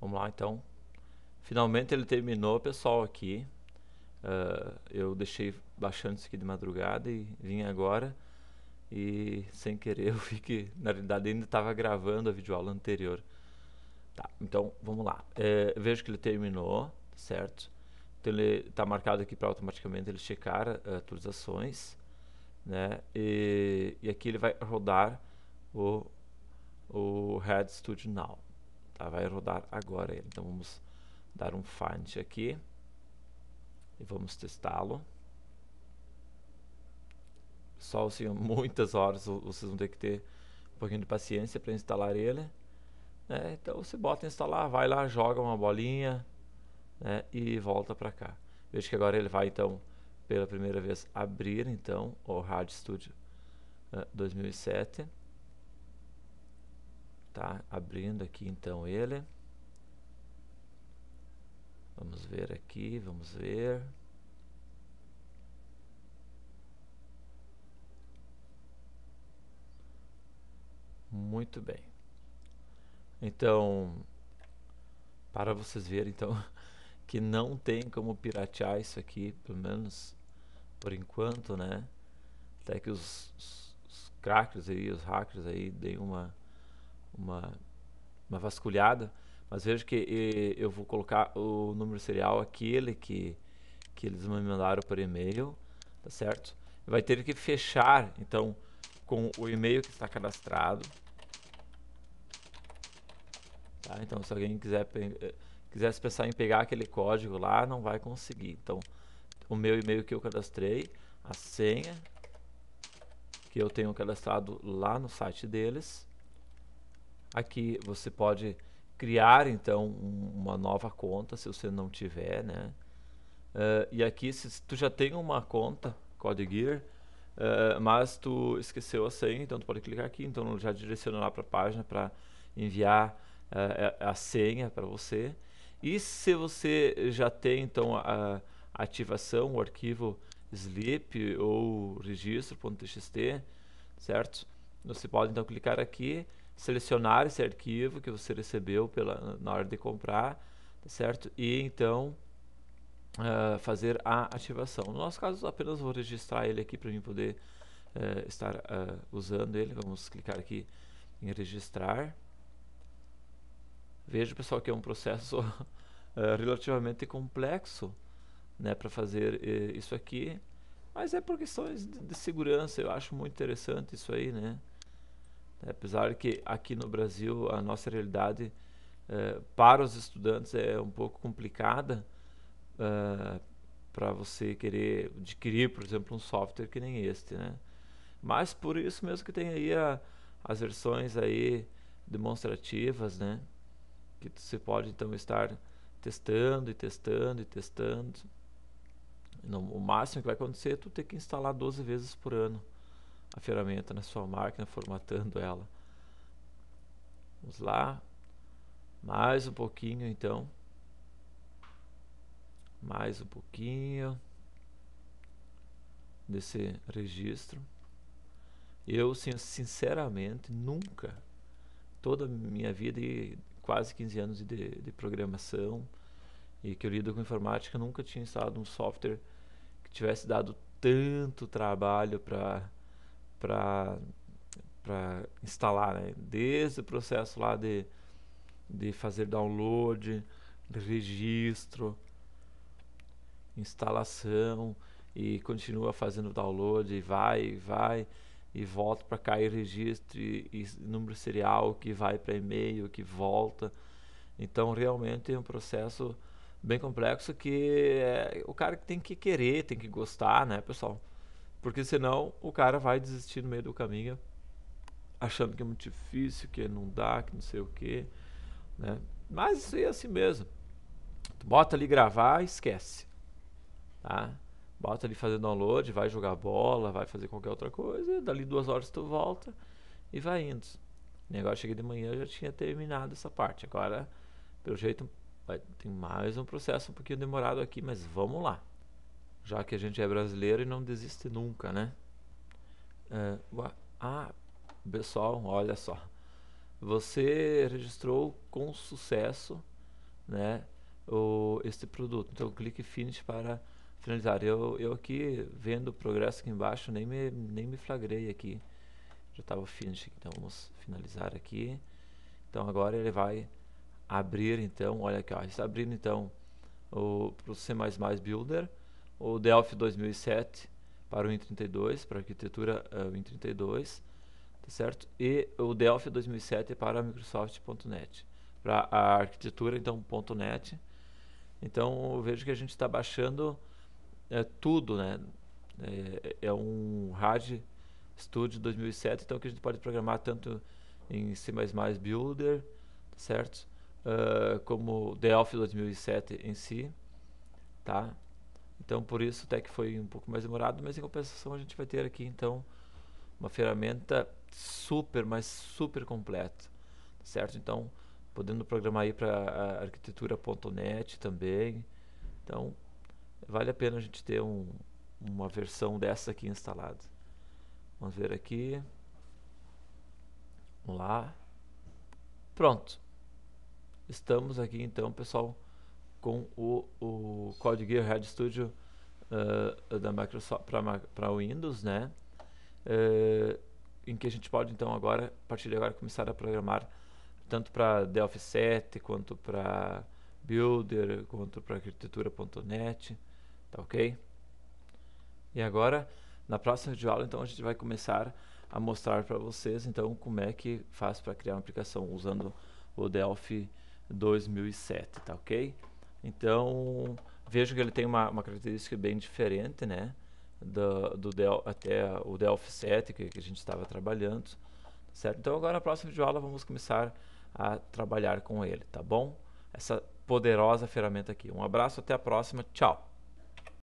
Vamos lá, então. Finalmente ele terminou, pessoal, aqui. Uh, eu deixei baixando isso aqui de madrugada e vim agora. E sem querer eu vi que, na realidade, ainda estava gravando a videoaula anterior. Tá, então vamos lá. É, vejo que ele terminou, certo? Então ele está marcado aqui para automaticamente ele checar uh, atualizações. Né? E, e aqui ele vai rodar o, o Head Studio Now. Tá? Vai rodar agora. Então vamos dar um find aqui e vamos testá-lo. Só assim, muitas horas vocês vão ter que ter um pouquinho de paciência para instalar ele. Né? Então você bota instalar, vai lá, joga uma bolinha né? e volta para cá. Veja que agora ele vai então pela primeira vez abrir então o RAD Studio uh, 2007 tá? Abrindo aqui então ele. Vamos ver aqui, vamos ver. Muito bem. Então, para vocês verem então que não tem como piratear isso aqui, pelo menos por enquanto, né? Até que os, os, os crackers aí, os hackers aí deem uma uma, uma vasculhada, mas vejo que e, eu vou colocar o número serial aquele que, que eles me mandaram por e-mail, tá certo? Vai ter que fechar, então, com o e-mail que está cadastrado. Tá? Então, se alguém quiser quisesse pensar em pegar aquele código lá, não vai conseguir. Então, o meu e-mail que eu cadastrei, a senha que eu tenho cadastrado lá no site deles, Aqui você pode criar então uma nova conta se você não tiver, né? Uh, e aqui se tu já tem uma conta CodeGear, uh, ah, mas tu esqueceu a senha, então tu pode clicar aqui, então já direciona lá para a página para enviar uh, a, senha para você. E se você já tem então a, a ativação, o arquivo sleep ou registro.txt, certo? Você pode então clicar aqui selecionar esse arquivo que você recebeu pela, na hora de comprar, tá certo? E então uh, fazer a ativação. No nosso caso, apenas vou registrar ele aqui para mim poder uh, estar uh, usando ele. Vamos clicar aqui em registrar. Veja, pessoal, que é um processo ah, relativamente complexo né, para fazer eh, isso aqui, mas é por questões de, de segurança. Eu acho muito interessante isso aí, né? Né? Apesar que aqui no Brasil a nossa realidade é, para os estudantes é um pouco complicada é, para você querer adquirir, por exemplo, um software que nem este, né? Mas por isso mesmo que tem aí a, as versões aí demonstrativas, né? Que você pode então estar testando e testando e testando. No, o máximo que vai acontecer é tu ter que instalar 12 vezes por ano a ferramenta na sua máquina, formatando ela. Vamos lá. Mais um pouquinho, então. Mais um pouquinho desse registro. Eu, sinceramente, nunca, toda a minha vida e quase 15 anos de, de programação e que eu lido com informática, nunca tinha instalado um software que tivesse dado tanto trabalho para para instalar, né? desde o processo lá de, de fazer download, de registro, instalação e continua fazendo download e vai e vai e volta para cá e registro e, e número serial que vai para e-mail que volta então realmente é um processo bem complexo que é, o cara tem que querer tem que gostar né pessoal porque senão o cara vai desistir no meio do caminho, achando que é muito difícil, que não dá, que não sei o quê. Né? Mas isso é assim mesmo. Tu bota ali gravar, esquece. Tá? Bota ali fazer download, vai jogar bola, vai fazer qualquer outra coisa, dali duas horas tu volta e vai indo. O negócio cheguei de manhã eu já tinha terminado essa parte. Agora, pelo jeito, vai, tem mais um processo um pouquinho demorado aqui, mas vamos lá já que a gente é brasileiro e não desiste nunca, né? Uh, ah, pessoal, olha só. Você registrou com sucesso, né, o, este produto. Então clique finish para finalizar. Eu, eu aqui vendo o progresso aqui embaixo nem me, nem me flagrei aqui. Já estava finish, então vamos finalizar aqui. Então agora ele vai abrir então, olha aqui, ó, está abrindo então o para o C++ Builder o Delphi 2007 para o Win32, para a arquitetura uh, é, Win32, tá certo? E o Delphi 2007 para a Microsoft.net, para a arquitetura então .net. Então eu vejo que a gente está baixando é, tudo, né? É, é um RAD Studio 2007, então que a gente pode programar tanto em C++ Builder, tá certo? Uh, como Delphi 2007 em si, tá? Então, por isso até que foi um pouco mais demorado, mas em compensação a gente vai ter aqui então uma ferramenta super, mas super completa, certo? Então, podendo programar aí para arquitetura.net também. Então, vale a pena a gente ter um, uma versão dessa aqui instalada. Vamos ver aqui. Vamos lá. Pronto. Estamos aqui então, pessoal, com o, o Code Geass Studio uh, da Microsoft para Windows, né? Uh, em que a gente pode então agora, a partir de agora, começar a programar tanto para Delphi 7 quanto para Builder, quanto para arquitetura.net, tá ok? E agora, na próxima aula, então a gente vai começar a mostrar para vocês então como é que faz para criar uma aplicação usando o Delphi 2007, tá ok? Então, vejo que ele tem uma, uma característica bem diferente, né? Do, do Del, até o Delphi 7 que, que a gente estava trabalhando, certo? Então, agora na próxima videoaula vamos começar a trabalhar com ele, tá bom? Essa poderosa ferramenta aqui. Um abraço, até a próxima, tchau!